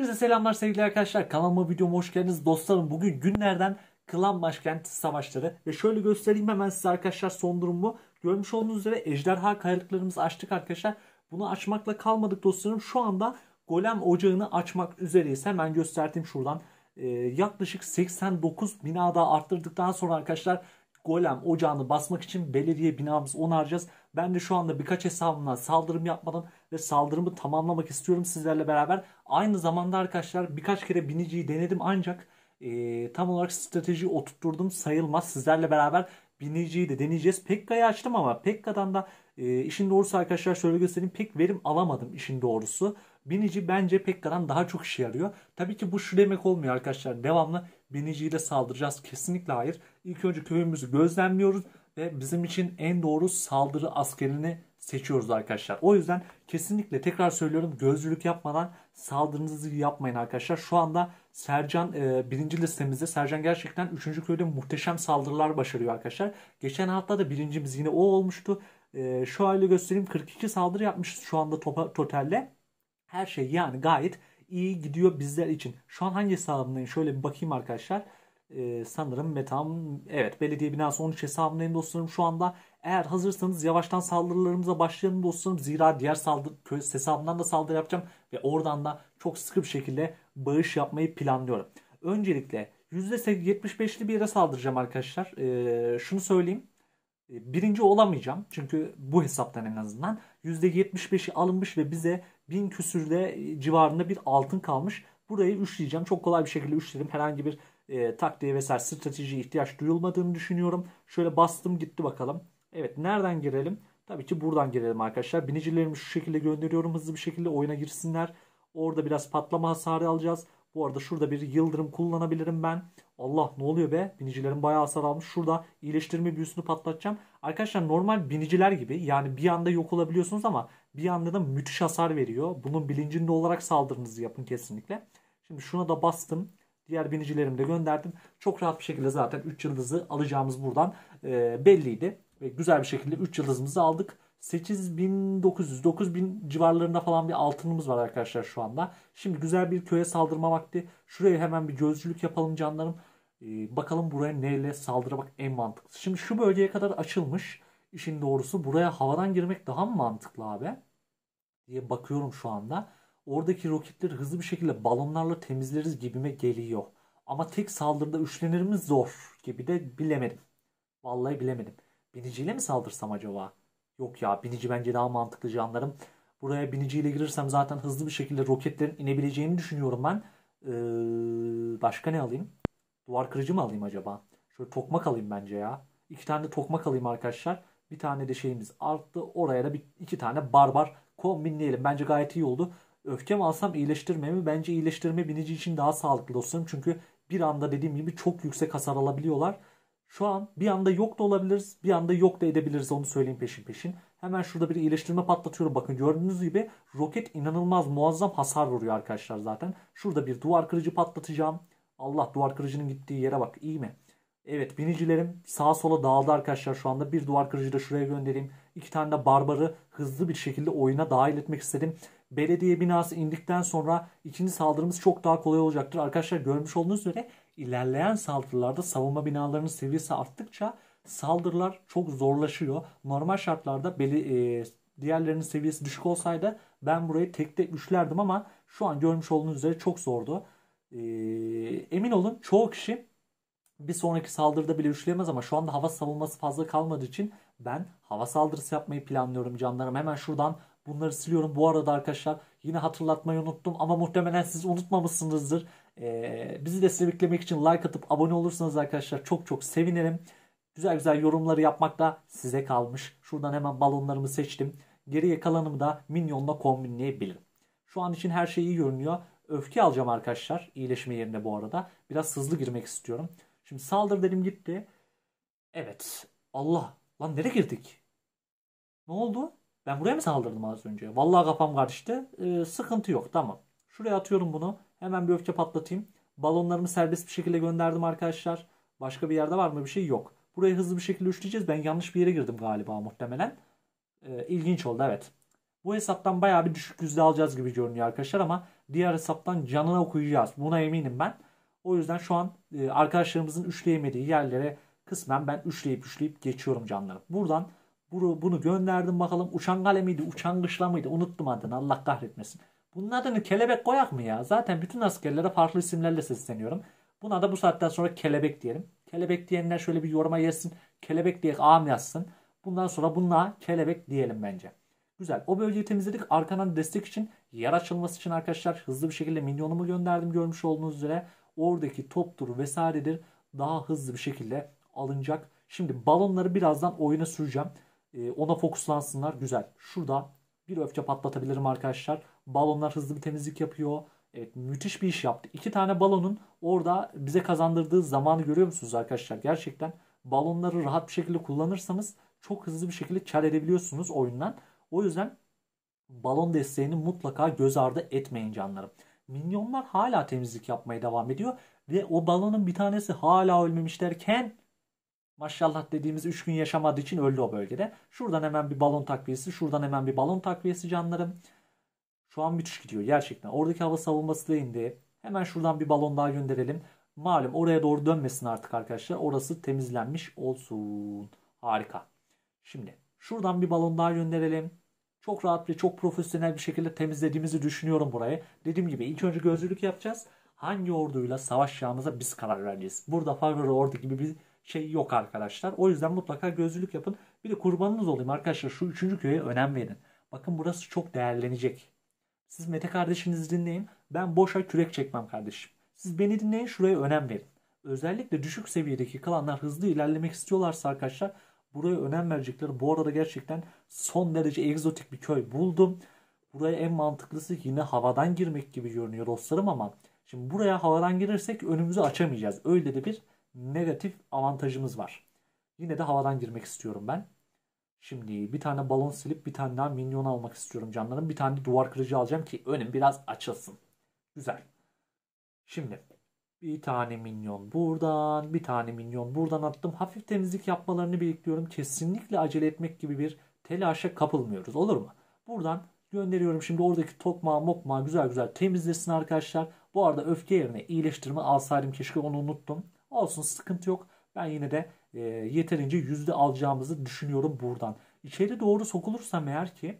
Hepinize selamlar sevgili arkadaşlar. Kanalıma videoma hoş geldiniz. Dostlarım bugün günlerden Klan Başkent Savaşları. Ve şöyle göstereyim hemen size arkadaşlar son durumu. Görmüş olduğunuz üzere ejderha kayalıklarımızı açtık arkadaşlar. Bunu açmakla kalmadık dostlarım. Şu anda golem ocağını açmak üzereyiz. Hemen gösterdim şuradan. Ee, yaklaşık 89 bina daha arttırdıktan sonra arkadaşlar golem ocağını basmak için belediye binamızı onaracağız. Ben de şu anda birkaç hesabına saldırım yapmadan ve saldırımı tamamlamak istiyorum sizlerle beraber. Aynı zamanda arkadaşlar birkaç kere biniciyi denedim ancak e, tam olarak strateji oturtturdum sayılmaz. Sizlerle beraber biniciyi de deneyeceğiz. Pekka'yı açtım ama Pekka'dan da e, işin doğrusu arkadaşlar şöyle göstereyim pek verim alamadım işin doğrusu. Binici bence Pekka'dan daha çok işe yarıyor. Tabii ki bu şu demek olmuyor arkadaşlar. Devamlı biniciyle saldıracağız. Kesinlikle hayır. İlk önce köyümüzü gözlemliyoruz ve bizim için en doğru saldırı askerini seçiyoruz arkadaşlar. O yüzden kesinlikle tekrar söylüyorum gözcülük yapmadan saldırınızı yapmayın arkadaşlar. Şu anda Sercan e, birinci listemizde. Sercan gerçekten 3. köyde muhteşem saldırılar başarıyor arkadaşlar. Geçen hafta da birincimiz yine o olmuştu. E, şu halde göstereyim 42 saldırı yapmışız şu anda topa, totalle. Her şey yani gayet iyi gidiyor bizler için. Şu an hangi sağlamdayım şöyle bir bakayım arkadaşlar. Ee, sanırım metam evet belediye binası 13 hesabındayım dostlarım şu anda. Eğer hazırsanız yavaştan saldırılarımıza başlayalım dostlarım. Zira diğer saldırı hesabından da saldırı yapacağım ve oradan da çok sıkı bir şekilde bağış yapmayı planlıyorum. Öncelikle %75'li bir yere saldıracağım arkadaşlar. Ee, şunu söyleyeyim. Ee, birinci olamayacağım. Çünkü bu hesaptan en azından %75'i alınmış ve bize 1000 küsürde civarında bir altın kalmış. Burayı üşleyeceğim Çok kolay bir şekilde üşlerim Herhangi bir e, taktiğe vesaire stratejiye ihtiyaç duyulmadığını düşünüyorum. Şöyle bastım gitti bakalım. Evet nereden girelim? Tabii ki buradan girelim arkadaşlar. Binicilerimi şu şekilde gönderiyorum hızlı bir şekilde oyuna girsinler. Orada biraz patlama hasarı alacağız. Bu arada şurada bir yıldırım kullanabilirim ben. Allah ne oluyor be? Binicilerim bayağı hasar almış. Şurada iyileştirme büyüsünü patlatacağım. Arkadaşlar normal biniciler gibi yani bir anda yok olabiliyorsunuz ama bir anda da müthiş hasar veriyor. Bunun bilincinde olarak saldırınızı yapın kesinlikle. Şimdi şuna da bastım. Diğer binicilerimi de gönderdim. Çok rahat bir şekilde zaten 3 yıldızı alacağımız buradan e, belliydi. Ve güzel bir şekilde 3 yıldızımızı aldık. 8900 9000 civarlarında falan bir altınımız var arkadaşlar şu anda. Şimdi güzel bir köye saldırma vakti. Şuraya hemen bir gözcülük yapalım canlarım. Ee, bakalım buraya neyle saldırmak en mantıklı. Şimdi şu bölgeye kadar açılmış. İşin doğrusu buraya havadan girmek daha mı mantıklı abi? diye bakıyorum şu anda. Oradaki roketleri hızlı bir şekilde balonlarla temizleriz gibime geliyor. Ama tek saldırıda üçlenir mi zor gibi de bilemedim. Vallahi bilemedim. Biniciyle mi saldırsam acaba? Yok ya binici bence daha mantıklı canlarım. Buraya biniciyle girirsem zaten hızlı bir şekilde roketlerin inebileceğini düşünüyorum ben. Ee, başka ne alayım? Duvar kırıcı mı alayım acaba? Şöyle tokmak alayım bence ya. İki tane de tokmak alayım arkadaşlar. Bir tane de şeyimiz arttı. Oraya da bir, iki tane barbar kombinleyelim. Bence gayet iyi oldu. Öfkem alsam iyileştirmemi Bence iyileştirme binici için daha sağlıklı dostlarım. Çünkü bir anda dediğim gibi çok yüksek hasar alabiliyorlar. Şu an bir anda yok da olabiliriz, bir anda yok da edebiliriz onu söyleyeyim peşin peşin. Hemen şurada bir iyileştirme patlatıyorum. Bakın gördüğünüz gibi roket inanılmaz muazzam hasar vuruyor arkadaşlar zaten. Şurada bir duvar kırıcı patlatacağım. Allah duvar kırıcının gittiği yere bak iyi mi? Evet binicilerim sağa sola dağıldı arkadaşlar şu anda. Bir duvar kırıcı da şuraya göndereyim. İki tane de barbarı hızlı bir şekilde oyuna dahil etmek istedim belediye binası indikten sonra ikinci saldırımız çok daha kolay olacaktır. Arkadaşlar görmüş olduğunuz üzere ilerleyen saldırılarda savunma binalarının seviyesi arttıkça saldırılar çok zorlaşıyor. Normal şartlarda beli, e, diğerlerinin seviyesi düşük olsaydı ben burayı tek tek güçlerdim ama şu an görmüş olduğunuz üzere çok zordu. E, emin olun çoğu kişi bir sonraki saldırıda bile üçleyemez ama şu anda hava savunması fazla kalmadığı için ben hava saldırısı yapmayı planlıyorum canlarım. Hemen şuradan Bunları siliyorum. Bu arada arkadaşlar yine hatırlatmayı unuttum ama muhtemelen siz unutmamışsınızdır. Ee, bizi desteklemek için like atıp abone olursanız arkadaşlar çok çok sevinirim. Güzel güzel yorumları yapmak da size kalmış. Şuradan hemen balonlarımı seçtim. Geriye kalanımı da Minyon'la kombinleyebilirim. Şu an için her şey iyi görünüyor. Öfke alacağım arkadaşlar. İyileşme yerine bu arada. Biraz hızlı girmek istiyorum. Şimdi saldır dedim gitti. Evet. Allah. Lan nereye girdik? Ne oldu? Ben buraya mı saldırdım az önce? Vallahi kafam karıştı. Ee, sıkıntı yok tamam. Şuraya atıyorum bunu. Hemen bir öfke patlatayım. Balonlarımı serbest bir şekilde gönderdim arkadaşlar. Başka bir yerde var mı bir şey yok. Burayı hızlı bir şekilde üçleyeceğiz. Ben yanlış bir yere girdim galiba muhtemelen. Ee, ilginç oldu evet. Bu hesaptan baya bir düşük yüzde alacağız gibi görünüyor arkadaşlar ama diğer hesaptan canına okuyacağız. Buna eminim ben. O yüzden şu an e, arkadaşlarımızın üçleyemediği yerlere kısmen ben üçleyip üçleyip geçiyorum canları. Buradan bunu, bunu gönderdim bakalım. Uçan kale miydi? Uçan kışla mıydı? Unuttum adını. Allah kahretmesin. Bunun adını kelebek koyak mı ya? Zaten bütün askerlere farklı isimlerle sesleniyorum. Buna da bu saatten sonra kelebek diyelim. Kelebek diyenler şöyle bir yoruma yazsın. Kelebek diye am yazsın. Bundan sonra bununla kelebek diyelim bence. Güzel. O bölgeyi temizledik. Arkadan destek için yer açılması için arkadaşlar hızlı bir şekilde minyonumu gönderdim görmüş olduğunuz üzere. Oradaki toptur vesairedir daha hızlı bir şekilde alınacak. Şimdi balonları birazdan oyuna süreceğim. E, ona fokuslansınlar. Güzel. Şurada bir öfke patlatabilirim arkadaşlar. Balonlar hızlı bir temizlik yapıyor. Evet müthiş bir iş yaptı. İki tane balonun orada bize kazandırdığı zamanı görüyor musunuz arkadaşlar? Gerçekten balonları rahat bir şekilde kullanırsanız çok hızlı bir şekilde kar edebiliyorsunuz oyundan. O yüzden balon desteğini mutlaka göz ardı etmeyin canlarım. Minyonlar hala temizlik yapmaya devam ediyor. Ve o balonun bir tanesi hala ölmemiş derken maşallah dediğimiz 3 gün yaşamadığı için öldü o bölgede. Şuradan hemen bir balon takviyesi, şuradan hemen bir balon takviyesi canlarım. Şu an müthiş gidiyor gerçekten. Oradaki hava savunması da indi. Hemen şuradan bir balon daha gönderelim. Malum oraya doğru dönmesin artık arkadaşlar. Orası temizlenmiş olsun. Harika. Şimdi şuradan bir balon daha gönderelim. Çok rahat ve çok profesyonel bir şekilde temizlediğimizi düşünüyorum burayı. Dediğim gibi ilk önce gözlülük yapacağız. Hangi orduyla savaşacağımıza biz karar vereceğiz. Burada Favre ordu gibi bir şey yok arkadaşlar. O yüzden mutlaka gözlülük yapın. Bir de kurbanınız olayım arkadaşlar şu üçüncü köye önem verin. Bakın burası çok değerlenecek. Siz Mete kardeşinizi dinleyin. Ben boşa kürek çekmem kardeşim. Siz beni dinleyin şuraya önem verin. Özellikle düşük seviyedeki klanlar hızlı ilerlemek istiyorlarsa arkadaşlar buraya önem verecekler. Bu arada gerçekten son derece egzotik bir köy buldum. Buraya en mantıklısı yine havadan girmek gibi görünüyor dostlarım ama şimdi buraya havadan girersek önümüzü açamayacağız. Öyle de bir negatif avantajımız var. Yine de havadan girmek istiyorum ben. Şimdi bir tane balon silip bir tane daha minyon almak istiyorum canlarım. Bir tane duvar kırıcı alacağım ki önüm biraz açılsın. Güzel. Şimdi bir tane minyon buradan, bir tane minyon buradan attım. Hafif temizlik yapmalarını bekliyorum. Kesinlikle acele etmek gibi bir telaşa kapılmıyoruz. Olur mu? Buradan gönderiyorum. Şimdi oradaki tokma mokma güzel güzel temizlesin arkadaşlar. Bu arada öfke yerine iyileştirme alsaydım keşke onu unuttum. Olsun sıkıntı yok. Ben yine de e, yeterince yüzde alacağımızı düşünüyorum buradan. İçeri doğru sokulursam eğer ki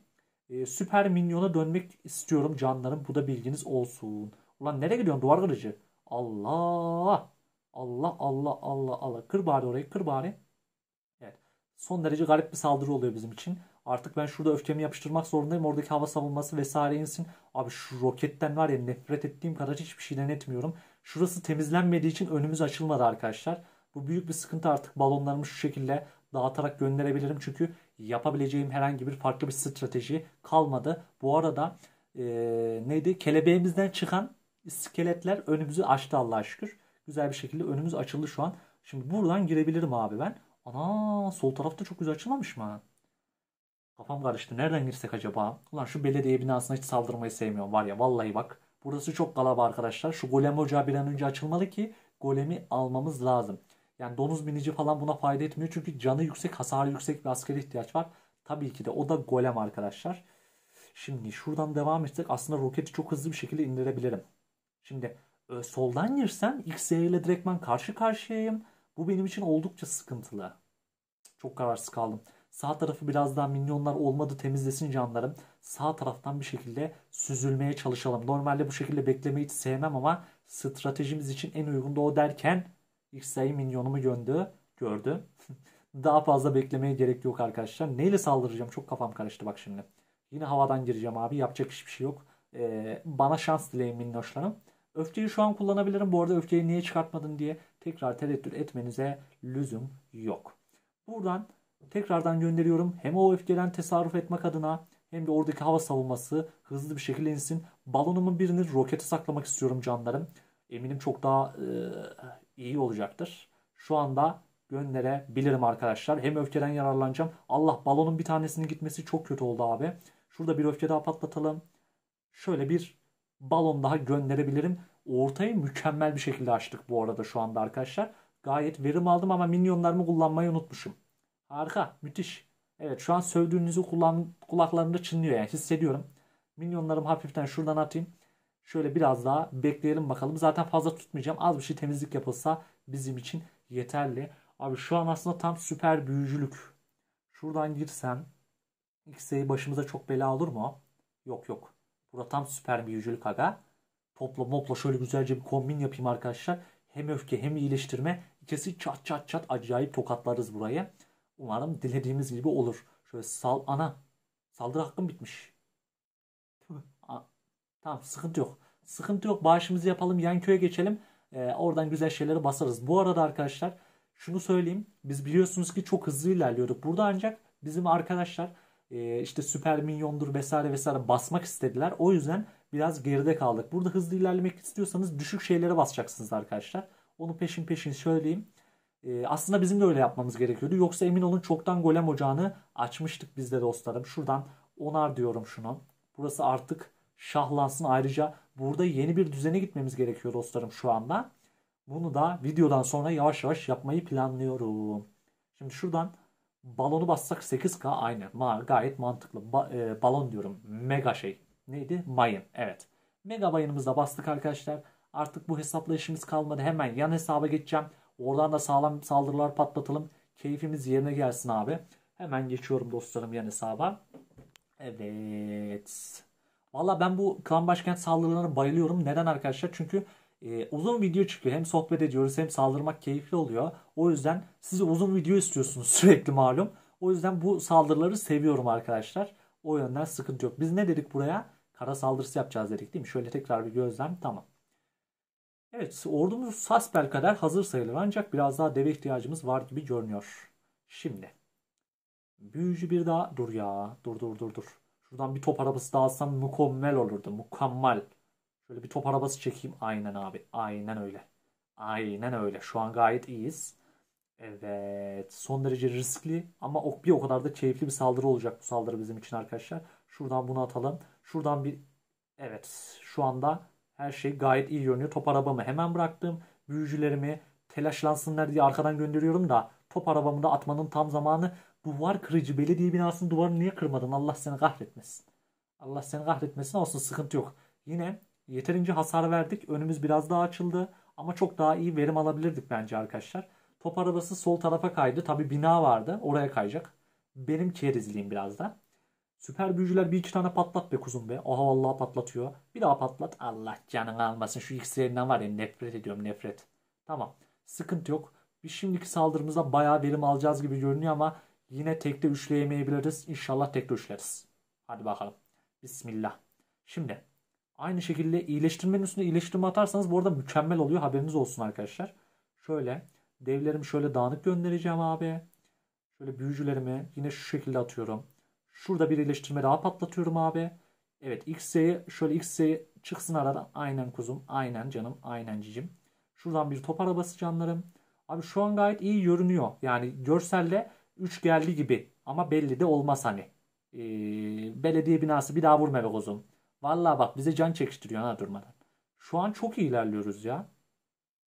e, süper minyona dönmek istiyorum canlarım. Bu da bilginiz olsun. Ulan nereye gidiyorsun duvar kırıcı? Allah! Allah Allah Allah Allah. Kır bari orayı kır bari. Evet. Son derece garip bir saldırı oluyor bizim için. Artık ben şurada öfkemi yapıştırmak zorundayım. Oradaki hava savunması vesaire insin. Abi şu roketten var ya nefret ettiğim kadar hiçbir şeyden etmiyorum. Şurası temizlenmediği için önümüz açılmadı arkadaşlar. Bu büyük bir sıkıntı artık balonlarımı şu şekilde dağıtarak gönderebilirim. Çünkü yapabileceğim herhangi bir farklı bir strateji kalmadı. Bu arada e, neydi? Kelebeğimizden çıkan iskeletler önümüzü açtı Allah'a şükür. Güzel bir şekilde önümüz açıldı şu an. Şimdi buradan girebilirim abi ben. Ana sol tarafta çok güzel açılmamış mı? Kafam karıştı. Nereden girsek acaba? Ulan şu belediye binasına hiç saldırmayı sevmiyorum var ya. Vallahi bak Burası çok galaba arkadaşlar. Şu golem ocağı bir an önce açılmalı ki golemi almamız lazım. Yani donuz binici falan buna fayda etmiyor. Çünkü canı yüksek, hasarı yüksek bir askere ihtiyaç var. Tabii ki de o da golem arkadaşlar. Şimdi şuradan devam etsek aslında roketi çok hızlı bir şekilde indirebilirim. Şimdi e, soldan girsem XZ ile direktman karşı karşıyayım. Bu benim için oldukça sıkıntılı. Çok kararsız kaldım. Sağ tarafı biraz daha minyonlar olmadı temizlesin canlarım. Sağ taraftan bir şekilde süzülmeye çalışalım. Normalde bu şekilde beklemeyi hiç sevmem ama stratejimiz için en uygun da o derken ilk sayı minyonumu göndü, gördü. daha fazla beklemeye gerek yok arkadaşlar. Neyle saldıracağım? Çok kafam karıştı bak şimdi. Yine havadan gireceğim abi. Yapacak hiçbir şey yok. Ee, bana şans dileyin minnoşlarım. Öfkeyi şu an kullanabilirim. Bu arada öfkeyi niye çıkartmadın diye tekrar tereddüt etmenize lüzum yok. Buradan Tekrardan gönderiyorum. Hem o öfkeden tasarruf etmek adına hem de oradaki hava savunması hızlı bir şekilde insin. Balonumun birini rokete saklamak istiyorum canlarım. Eminim çok daha e, iyi olacaktır. Şu anda gönderebilirim arkadaşlar. Hem öfkeden yararlanacağım. Allah balonun bir tanesinin gitmesi çok kötü oldu abi. Şurada bir öfke daha patlatalım. Şöyle bir balon daha gönderebilirim. Ortayı mükemmel bir şekilde açtık bu arada şu anda arkadaşlar. Gayet verim aldım ama minyonlarımı kullanmayı unutmuşum. Harika. Müthiş. Evet şu an sövdüğünüzü kullan, kulaklarında çınlıyor yani hissediyorum. Minyonlarımı hafiften şuradan atayım. Şöyle biraz daha bekleyelim bakalım. Zaten fazla tutmayacağım. Az bir şey temizlik yapılsa bizim için yeterli. Abi şu an aslında tam süper büyücülük. Şuradan girsem X'e başımıza çok bela olur mu? Yok yok. Burada tam süper büyücülük aga. Topla mopla şöyle güzelce bir kombin yapayım arkadaşlar. Hem öfke hem iyileştirme. İkisi çat çat çat acayip tokatlarız burayı. Umarım dilediğimiz gibi olur. Şöyle sal ana. Saldırı hakkım bitmiş. Tamam sıkıntı yok. Sıkıntı yok. Bağışımızı yapalım. Yan köye geçelim. E, oradan güzel şeyleri basarız. Bu arada arkadaşlar şunu söyleyeyim. Biz biliyorsunuz ki çok hızlı ilerliyorduk. Burada ancak bizim arkadaşlar e, işte süper minyondur vesaire vesaire basmak istediler. O yüzden biraz geride kaldık. Burada hızlı ilerlemek istiyorsanız düşük şeylere basacaksınız arkadaşlar. Onu peşin peşin söyleyeyim. E, aslında bizim de öyle yapmamız gerekiyordu. Yoksa emin olun çoktan golem ocağını açmıştık biz de dostlarım. Şuradan onar diyorum şunu. Burası artık şahlansın. Ayrıca burada yeni bir düzene gitmemiz gerekiyor dostlarım şu anda. Bunu da videodan sonra yavaş yavaş yapmayı planlıyorum. Şimdi şuradan balonu bassak 8K aynı. Ma gayet mantıklı. Ba e, balon diyorum. Mega şey. Neydi? Mayın. Evet. Mega mayınımızda bastık arkadaşlar. Artık bu hesapla işimiz kalmadı. Hemen yan hesaba geçeceğim. Oradan da sağlam saldırılar patlatalım. Keyfimiz yerine gelsin abi. Hemen geçiyorum dostlarım yan hesaba. Evet. Valla ben bu klan başkent saldırılarına bayılıyorum. Neden arkadaşlar? Çünkü e, uzun video çıkıyor. Hem sohbet ediyoruz hem saldırmak keyifli oluyor. O yüzden siz uzun video istiyorsunuz sürekli malum. O yüzden bu saldırıları seviyorum arkadaşlar. O yönden sıkıntı yok. Biz ne dedik buraya? Kara saldırısı yapacağız dedik değil mi? Şöyle tekrar bir gözlem. Tamam. Evet ordumuz Saspel kadar hazır sayılır ancak biraz daha deve ihtiyacımız var gibi görünüyor. Şimdi. Büyücü bir daha. Dur ya. Dur dur dur dur. Şuradan bir top arabası daha alsam mükemmel olurdu. Mükemmel. Şöyle bir top arabası çekeyim. Aynen abi. Aynen öyle. Aynen öyle. Şu an gayet iyiyiz. Evet. Son derece riskli ama ok bir o kadar da keyifli bir saldırı olacak bu saldırı bizim için arkadaşlar. Şuradan bunu atalım. Şuradan bir Evet. Şu anda her şey gayet iyi görünüyor. Top arabamı hemen bıraktım. Büyücülerimi telaşlansınlar diye arkadan gönderiyorum da top arabamı da atmanın tam zamanı. Duvar kırıcı belediye binasının duvarını niye kırmadın? Allah seni kahretmesin. Allah seni kahretmesin olsun sıkıntı yok. Yine yeterince hasar verdik. Önümüz biraz daha açıldı. Ama çok daha iyi verim alabilirdik bence arkadaşlar. Top arabası sol tarafa kaydı. Tabi bina vardı. Oraya kayacak. Benim kerizliğim biraz da. Süper büyücüler bir iki tane patlat be kuzum be. Aha vallahi patlatıyor. Bir daha patlat. Allah canını almasın. Şu iksirinden var ya nefret ediyorum nefret. Tamam. Sıkıntı yok. Biz şimdiki saldırımızda bayağı verim alacağız gibi görünüyor ama yine tekte üçleyemeyebiliriz. İnşallah tekte üçleriz. Hadi bakalım. Bismillah. Şimdi aynı şekilde iyileştirmenin üstüne iyileştirme atarsanız bu arada mükemmel oluyor. Haberiniz olsun arkadaşlar. Şöyle devlerimi şöyle dağınık göndereceğim abi. Şöyle büyücülerimi yine şu şekilde atıyorum. Şurada bir iyileştirme daha patlatıyorum abi. Evet XC'ye şöyle XC çıksın aradan. Aynen kuzum. Aynen canım. Aynen cicim. Şuradan bir top arabası canlarım. Abi şu an gayet iyi görünüyor. Yani görselle 3 geldi gibi. Ama belli de olmaz hani. Ee, belediye binası bir daha vurma be kuzum. Vallahi bak bize can çekiştiriyor ha durmadan. Şu an çok iyi ilerliyoruz ya.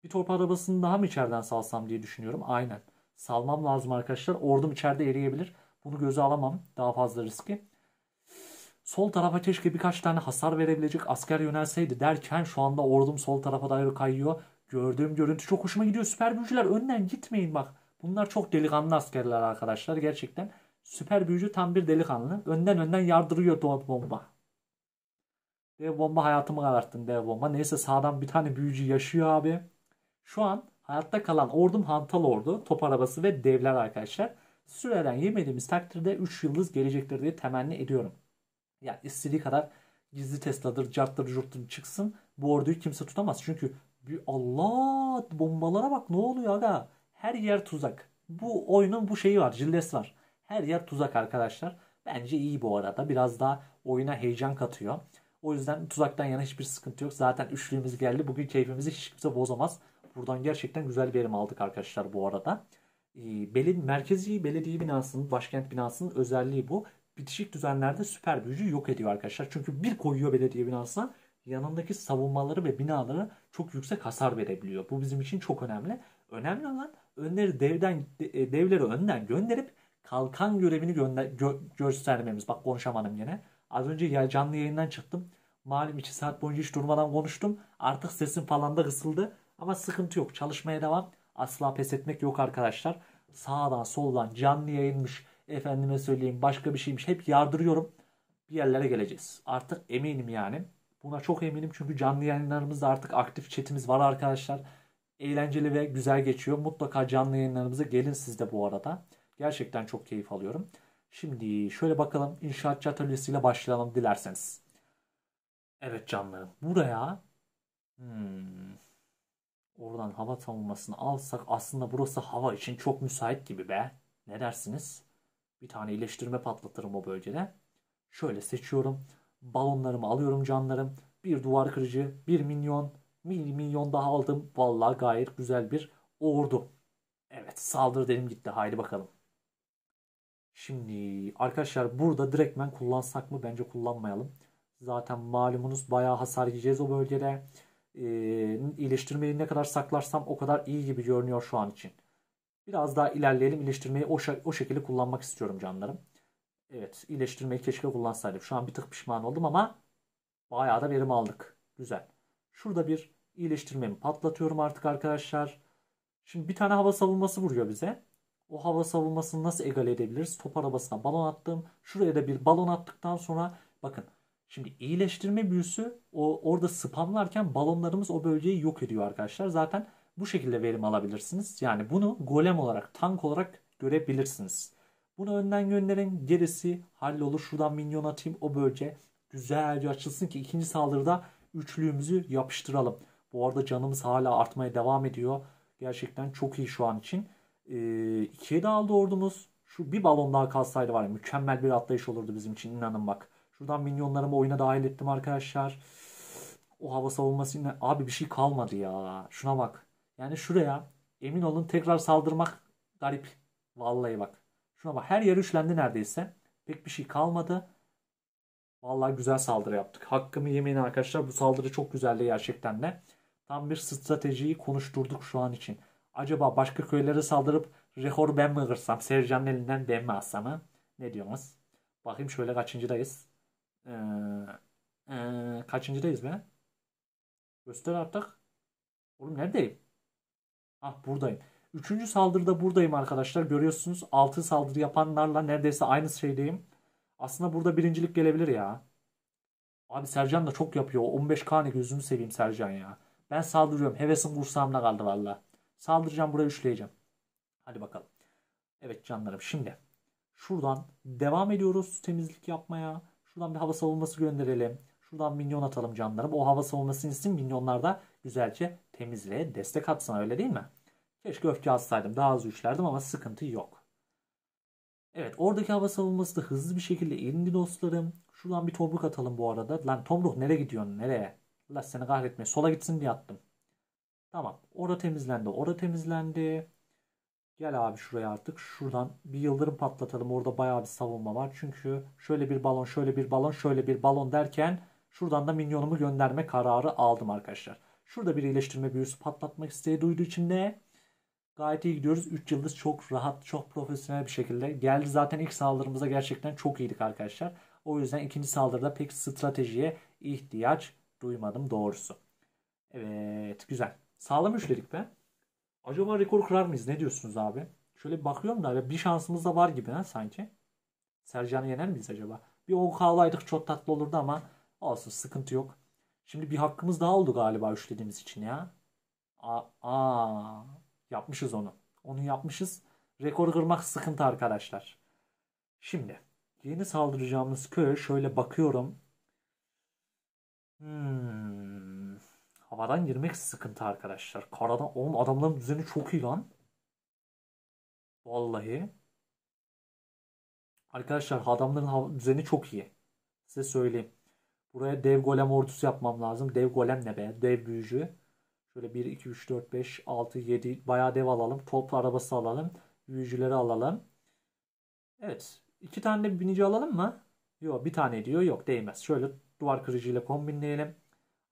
Bir top arabasını daha mı içeriden salsam diye düşünüyorum. Aynen. Salmam lazım arkadaşlar. Ordum içeride eriyebilir. Bunu göze alamam daha fazla riski. Sol tarafa keşke birkaç tane hasar verebilecek asker yönelseydi derken şu anda ordum sol tarafa doğru kayıyor. Gördüğüm görüntü çok hoşuma gidiyor. Süper büyücüler önden gitmeyin bak. Bunlar çok delikanlı askerler arkadaşlar gerçekten. Süper büyücü tam bir delikanlı. Önden önden yardırıyor dev bomba. Dev bomba hayatımı kararttın dev bomba. Neyse sağdan bir tane büyücü yaşıyor abi. Şu an hayatta kalan ordum hantal ordu, top arabası ve devler arkadaşlar. Süreden yemediğimiz takdirde 3 yıldız gelecektir diye temenni ediyorum. Yani istediği kadar gizli Tesla'dır, carttır, curttur çıksın. Bu orduyu kimse tutamaz. Çünkü Allah bombalara bak ne oluyor aga. Her yer tuzak. Bu oyunun bu şeyi var. Cildes var. Her yer tuzak arkadaşlar. Bence iyi bu arada. Biraz daha oyuna heyecan katıyor. O yüzden tuzaktan yana hiçbir sıkıntı yok. Zaten üçlüğümüz geldi. Bugün keyfimizi hiç kimse bozamaz. Buradan gerçekten güzel bir verim aldık arkadaşlar bu arada. Ee, Belin merkezi belediye binasının, başkent binasının özelliği bu. Bitişik düzenlerde süper gücü yok ediyor arkadaşlar. Çünkü bir koyuyor belediye binasına yanındaki savunmaları ve binaları çok yüksek hasar verebiliyor. Bu bizim için çok önemli. Önemli olan önleri devden e, devleri önden gönderip kalkan görevini gönder, gö, göstermemiz. Bak konuşamadım yine. Az önce ya canlı yayından çıktım. Malum iki saat boyunca hiç durmadan konuştum. Artık sesim falan da kısıldı. Ama sıkıntı yok. Çalışmaya devam. Asla pes etmek yok arkadaşlar. Sağdan soldan canlı yayınmış. Efendime söyleyeyim başka bir şeymiş. Hep yardırıyorum. Bir yerlere geleceğiz. Artık eminim yani. Buna çok eminim çünkü canlı yayınlarımızda artık aktif chatimiz var arkadaşlar. Eğlenceli ve güzel geçiyor. Mutlaka canlı yayınlarımıza gelin siz de bu arada. Gerçekten çok keyif alıyorum. Şimdi şöyle bakalım inşaatçı atölyesiyle başlayalım dilerseniz. Evet canlarım buraya hmm, Oradan hava savunmasını alsak aslında burası hava için çok müsait gibi be. Ne dersiniz? Bir tane iyileştirme patlatırım o bölgede. Şöyle seçiyorum. Balonlarımı alıyorum canlarım. Bir duvar kırıcı, bir minyon, bir milyon daha aldım. Vallahi gayet güzel bir ordu. Evet saldır dedim gitti. Haydi bakalım. Şimdi arkadaşlar burada direktmen kullansak mı? Bence kullanmayalım. Zaten malumunuz bayağı hasar yiyeceğiz o bölgede e, iyileştirmeyi ne kadar saklarsam o kadar iyi gibi görünüyor şu an için. Biraz daha ilerleyelim. İyileştirmeyi o, o şekilde kullanmak istiyorum canlarım. Evet iyileştirmeyi keşke kullansaydım. Şu an bir tık pişman oldum ama bayağı da verim aldık. Güzel. Şurada bir iyileştirmemi patlatıyorum artık arkadaşlar. Şimdi bir tane hava savunması vuruyor bize. O hava savunmasını nasıl egal edebiliriz? Top arabasına balon attım. Şuraya da bir balon attıktan sonra bakın Şimdi iyileştirme büyüsü o orada spamlarken balonlarımız o bölgeyi yok ediyor arkadaşlar. Zaten bu şekilde verim alabilirsiniz. Yani bunu golem olarak, tank olarak görebilirsiniz. Bunu önden gönderin. Gerisi hallolur. Şuradan minyon atayım. O bölge güzelce açılsın ki ikinci saldırıda üçlüğümüzü yapıştıralım. Bu arada canımız hala artmaya devam ediyor. Gerçekten çok iyi şu an için. Ee, ikiye dağıldı ordumuz. Şu bir balon daha kalsaydı var ya mükemmel bir atlayış olurdu bizim için. inanın bak. Şuradan minyonlarımı oyuna dahil ettim arkadaşlar. O hava savunması yine... Abi bir şey kalmadı ya. Şuna bak. Yani şuraya emin olun tekrar saldırmak garip. Vallahi bak. Şuna bak. Her yer üçlendi neredeyse. Pek bir şey kalmadı. Vallahi güzel saldırı yaptık. Hakkımı yemeyin arkadaşlar. Bu saldırı çok güzeldi gerçekten de. Tam bir stratejiyi konuşturduk şu an için. Acaba başka köylere saldırıp rekor ben mi kırsam? Sercan'ın elinden ben mi alsam? Ne diyorsunuz? Bakayım şöyle kaçıncıdayız. Ee, ee, kaçıncıdayız be? Göster artık. Oğlum neredeyim? Ah buradayım. Üçüncü saldırıda buradayım arkadaşlar. Görüyorsunuz altı saldırı yapanlarla neredeyse aynı şeydeyim. Aslında burada birincilik gelebilir ya. Abi Sercan da çok yapıyor. 15 kane gözünü seveyim Sercan ya. Ben saldırıyorum. Hevesim kursağımda kaldı valla. Saldıracağım buraya üçleyeceğim. Hadi bakalım. Evet canlarım şimdi. Şuradan devam ediyoruz temizlik yapmaya. Şuradan bir hava savunması gönderelim. Şuradan minyon atalım canlarım. O hava savunması insin minyonlar da güzelce temizle destek atsın öyle değil mi? Keşke öfke atsaydım. Daha az güçlerdim ama sıkıntı yok. Evet oradaki hava savunması da hızlı bir şekilde indi dostlarım. Şuradan bir tomruk atalım bu arada. Lan tomruk nereye gidiyorsun nereye? Allah seni kahretme Sola gitsin diye attım. Tamam. Orada temizlendi. Orada temizlendi. Gel abi şuraya artık. Şuradan bir yıldırım patlatalım. Orada bayağı bir savunma var. Çünkü şöyle bir balon, şöyle bir balon, şöyle bir balon derken şuradan da minyonumu gönderme kararı aldım arkadaşlar. Şurada bir iyileştirme büyüsü patlatmak isteği duyduğu için de Gayet iyi gidiyoruz. 3 yıldız çok rahat, çok profesyonel bir şekilde. Geldi zaten ilk saldırımıza gerçekten çok iyiydik arkadaşlar. O yüzden ikinci saldırıda pek stratejiye ihtiyaç duymadım doğrusu. Evet güzel. Sağlam üçledik be. Acaba rekor kırar mıyız? Ne diyorsunuz abi? Şöyle bakıyorum da bir şansımız da var gibi ha sanki. Sercan'ı yener miyiz acaba? Bir 10K çok tatlı olurdu ama olsun sıkıntı yok. Şimdi bir hakkımız daha oldu galiba üçlediğimiz için ya. Aa, aa yapmışız onu. Onu yapmışız. Rekor kırmak sıkıntı arkadaşlar. Şimdi yeni saldıracağımız köye şöyle bakıyorum. Hmm. Havadan girmek sıkıntı arkadaşlar. Karadan oğlum adamların düzeni çok iyi lan. Vallahi. Arkadaşlar adamların düzeni çok iyi. Size söyleyeyim. Buraya dev golem ordusu yapmam lazım. Dev golem ne be? Dev büyücü. Şöyle 1, 2, 3, 4, 5, 6, 7 bayağı dev alalım. Top arabası alalım. Büyücüleri alalım. Evet. iki tane binici alalım mı? Yok bir tane diyor. Yok değmez. Şöyle duvar kırıcıyla kombinleyelim.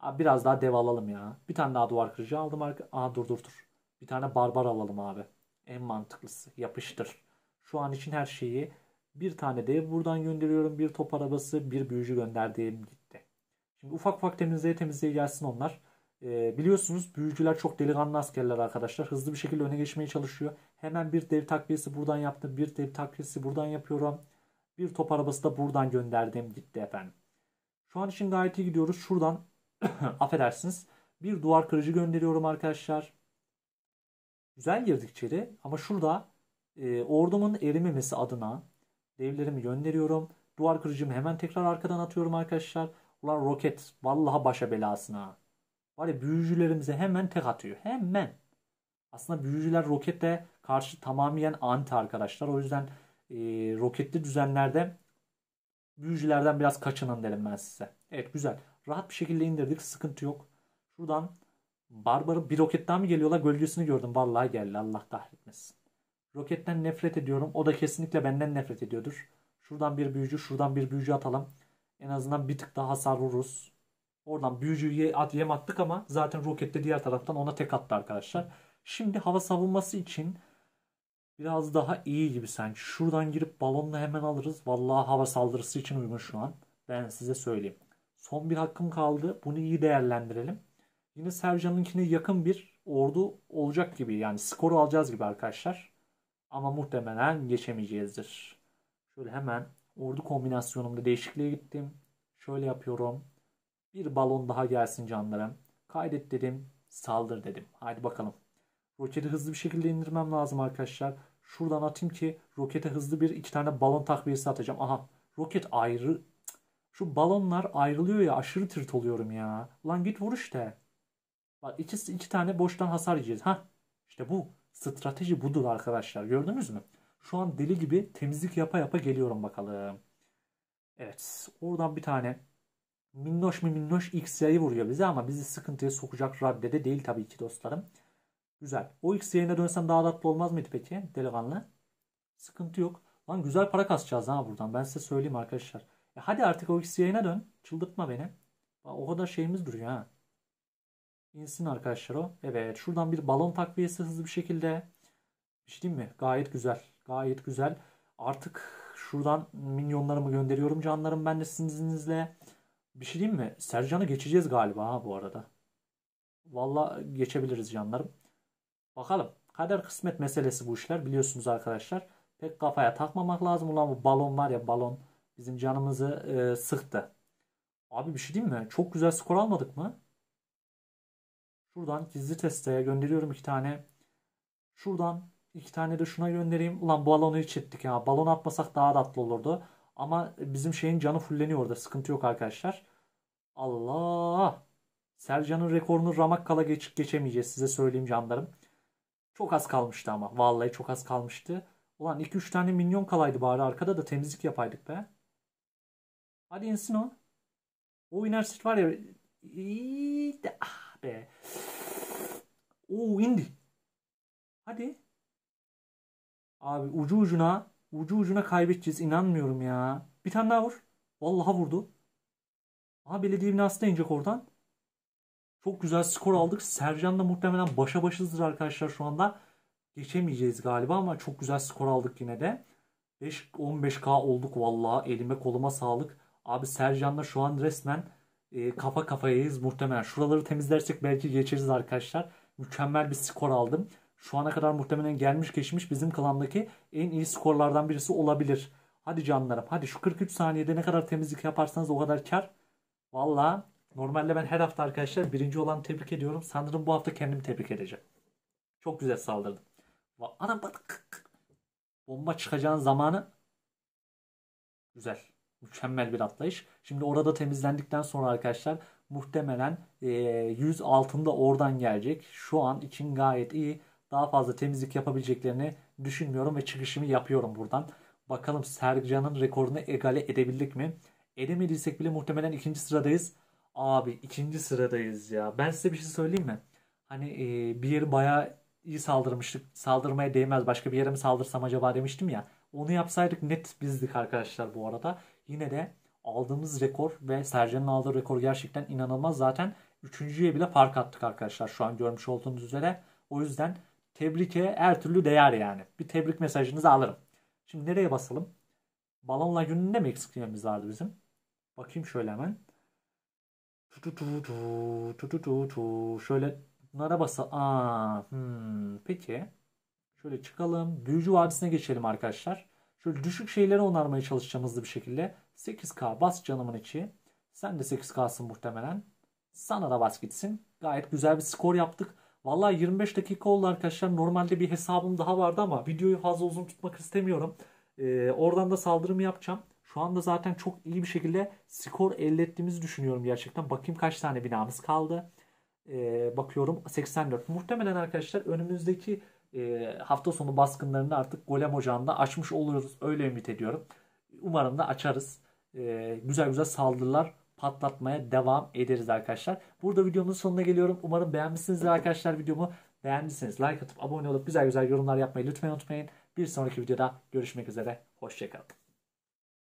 Abi biraz daha dev alalım ya. Bir tane daha duvar kırıcı aldım. Arka... Aa dur dur dur. Bir tane barbar alalım abi. En mantıklısı. Yapıştır. Şu an için her şeyi bir tane dev buradan gönderiyorum. Bir top arabası, bir büyücü gönderdiğim gitti. Şimdi ufak ufak temizleye temizleye gelsin onlar. Ee, biliyorsunuz büyücüler çok delikanlı askerler arkadaşlar. Hızlı bir şekilde öne geçmeye çalışıyor. Hemen bir dev takviyesi buradan yaptım. Bir dev takviyesi buradan yapıyorum. Bir top arabası da buradan gönderdim gitti efendim. Şu an için gayet iyi gidiyoruz. Şuradan affedersiniz. Bir duvar kırıcı gönderiyorum arkadaşlar. Güzel girdik içeri ama şurada e, ordumun erimemesi adına devlerimi gönderiyorum. Duvar kırıcımı hemen tekrar arkadan atıyorum arkadaşlar. Ulan roket vallaha başa belasına. Var ya büyücülerimize hemen tek atıyor. Hemen. Aslında büyücüler roketle karşı tamamen anti arkadaşlar. O yüzden e, roketli düzenlerde büyücülerden biraz kaçının derim ben size. Evet güzel. Rahat bir şekilde indirdik. Sıkıntı yok. Şuradan Barbar'ın bir roketten mi geliyorlar? Gölgesini gördüm. Vallahi geldi. Allah kahretmesin. Roketten nefret ediyorum. O da kesinlikle benden nefret ediyordur. Şuradan bir büyücü, şuradan bir büyücü atalım. En azından bir tık daha hasar vururuz. Oradan büyücüyü at, yem attık ama zaten rokette diğer taraftan ona tek attı arkadaşlar. Şimdi hava savunması için biraz daha iyi gibi sanki. Şuradan girip balonla hemen alırız. Vallahi hava saldırısı için uygun şu an. Ben size söyleyeyim. Son bir hakkım kaldı. Bunu iyi değerlendirelim. Yine Sercan'ınkine yakın bir ordu olacak gibi. Yani skoru alacağız gibi arkadaşlar. Ama muhtemelen geçemeyeceğizdir. Şöyle hemen ordu kombinasyonumda değişikliğe gittim. Şöyle yapıyorum. Bir balon daha gelsin canlarım. Kaydet dedim. Saldır dedim. Haydi bakalım. Roketi hızlı bir şekilde indirmem lazım arkadaşlar. Şuradan atayım ki rokete hızlı bir iki tane balon takviyesi atacağım. Aha roket ayrı şu balonlar ayrılıyor ya aşırı tırt oluyorum ya. Lan git vur işte. Bak iki, iki tane boştan hasar yiyeceğiz. Ha işte bu. Strateji budur arkadaşlar. Gördünüz mü? Şu an deli gibi temizlik yapa yapa geliyorum bakalım. Evet. Oradan bir tane minnoş mi minnoş X-Yay'ı vuruyor bize ama bizi sıkıntıya sokacak raddede değil tabii ki dostlarım. Güzel. O X-Yay'ına dönsem daha tatlı olmaz mıydı peki delikanlı? Sıkıntı yok. Lan güzel para kasacağız ha buradan. Ben size söyleyeyim arkadaşlar. E hadi artık o yayına dön. Çıldırtma beni. O kadar şeyimiz duruyor ha. İnsin arkadaşlar o. Evet şuradan bir balon takviyesi hızlı bir şekilde. Bir şey mi? Gayet güzel. Gayet güzel. Artık şuradan minyonlarımı gönderiyorum canlarım ben de sizinizle. Bir şey diyeyim mi? Sercan'ı geçeceğiz galiba ha bu arada. Valla geçebiliriz canlarım. Bakalım. Kader kısmet meselesi bu işler biliyorsunuz arkadaşlar. Pek kafaya takmamak lazım. Ulan bu balon var ya balon. Bizim canımızı e, sıktı. Abi bir şey diyeyim mi? Çok güzel skor almadık mı? Şuradan gizli testeye gönderiyorum iki tane. Şuradan iki tane de şuna göndereyim. Ulan balonu hiç ettik ya. Balon atmasak daha tatlı olurdu. Ama bizim şeyin canı fulleniyor orada. Sıkıntı yok arkadaşlar. Allah! Sercan'ın rekorunu Ramakkala geç, geçemeyeceğiz size söyleyeyim canlarım. Çok az kalmıştı ama. Vallahi çok az kalmıştı. Ulan 2-3 tane minyon kalaydı bari arkada da temizlik yapaydık be. Hadi insin o. O inersit var ya. İyi de ah be. Oo indi. Hadi. Abi ucu ucuna ucu ucuna kaybedeceğiz. inanmıyorum ya. Bir tane daha vur. Vallahi vurdu. Aha belediye binası da inecek oradan. Çok güzel skor aldık. Sercan da muhtemelen başa başızdır arkadaşlar şu anda. Geçemeyeceğiz galiba ama çok güzel skor aldık yine de. 5 15K olduk vallahi. Elime koluma sağlık. Abi Sercan'la şu an resmen e, kafa kafayayız muhtemelen. Şuraları temizlersek belki geçeriz arkadaşlar. Mükemmel bir skor aldım. Şu ana kadar muhtemelen gelmiş geçmiş bizim klandaki en iyi skorlardan birisi olabilir. Hadi canlarım hadi şu 43 saniyede ne kadar temizlik yaparsanız o kadar kar. Valla normalde ben her hafta arkadaşlar birinci olan tebrik ediyorum. Sanırım bu hafta kendimi tebrik edeceğim. Çok güzel saldırdım. Anam batık. Bomba çıkacağın zamanı güzel. Mükemmel bir atlayış. Şimdi orada temizlendikten sonra arkadaşlar muhtemelen e, 100 altında oradan gelecek. Şu an için gayet iyi. Daha fazla temizlik yapabileceklerini düşünmüyorum ve çıkışımı yapıyorum buradan. Bakalım Sercan'ın rekorunu egale edebildik mi? Edemediysek bile muhtemelen ikinci sıradayız. Abi ikinci sıradayız ya. Ben size bir şey söyleyeyim mi? Hani e, bir yeri bayağı iyi saldırmıştık. Saldırmaya değmez. Başka bir yere mi saldırsam acaba demiştim ya. Onu yapsaydık net bizdik arkadaşlar bu arada yine de aldığımız rekor ve Sercan'ın aldığı rekor gerçekten inanılmaz. Zaten üçüncüye bile fark attık arkadaşlar şu an görmüş olduğunuz üzere. O yüzden tebrike her türlü değer yani. Bir tebrik mesajınızı alırım. Şimdi nereye basalım? Balonla gününde mi eksikliğimiz vardı bizim? Bakayım şöyle hemen. Şöyle bunlara basa. Aa, hmm, peki. Şöyle çıkalım. Büyücü Vadisi'ne geçelim arkadaşlar. Şöyle düşük şeyleri onarmaya çalışacağım hızlı bir şekilde. 8K bas canımın içi. Sen de 8K'sın muhtemelen. Sana da bas gitsin. Gayet güzel bir skor yaptık. Vallahi 25 dakika oldu arkadaşlar. Normalde bir hesabım daha vardı ama videoyu fazla uzun tutmak istemiyorum. Ee, oradan da saldırımı yapacağım. Şu anda zaten çok iyi bir şekilde skor elde ettiğimizi düşünüyorum gerçekten. Bakayım kaç tane binamız kaldı. Ee, bakıyorum 84. Muhtemelen arkadaşlar önümüzdeki e, hafta sonu baskınlarını artık Golem Ocağı'nda açmış oluruz. Öyle ümit ediyorum. Umarım da açarız. E, güzel güzel saldırılar patlatmaya devam ederiz arkadaşlar. Burada videomun sonuna geliyorum. Umarım beğenmişsinizdir arkadaşlar videomu. Beğendiyseniz like atıp abone olup güzel güzel yorumlar yapmayı lütfen unutmayın. Bir sonraki videoda görüşmek üzere. Hoşçakalın.